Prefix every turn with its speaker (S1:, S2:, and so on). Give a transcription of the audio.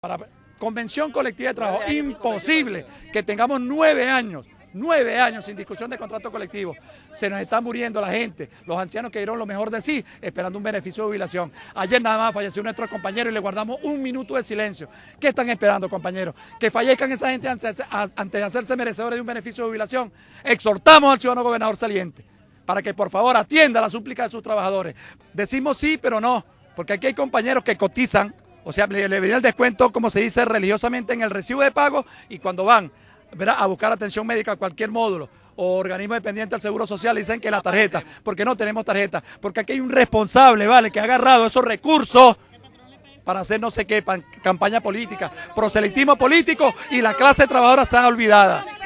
S1: Para convención colectiva de trabajo, imposible que tengamos nueve años, nueve años sin discusión de contrato colectivo. Se nos está muriendo la gente, los ancianos que dieron lo mejor de sí, esperando un beneficio de jubilación. Ayer nada más falleció nuestro compañero y le guardamos un minuto de silencio. ¿Qué están esperando, compañeros? Que fallezcan esa gente antes de hacerse merecedores de un beneficio de jubilación. Exhortamos al ciudadano gobernador saliente para que por favor atienda la súplica de sus trabajadores. Decimos sí, pero no, porque aquí hay compañeros que cotizan o sea, le, le el descuento, como se dice religiosamente, en el recibo de pago y cuando van a buscar atención médica a cualquier módulo o organismo dependiente del Seguro Social dicen que la tarjeta, porque no tenemos tarjeta, porque aquí hay un responsable, ¿vale? Que ha agarrado esos recursos para hacer no sé qué, campaña política, proselitismo político y la clase trabajadora se ha olvidado.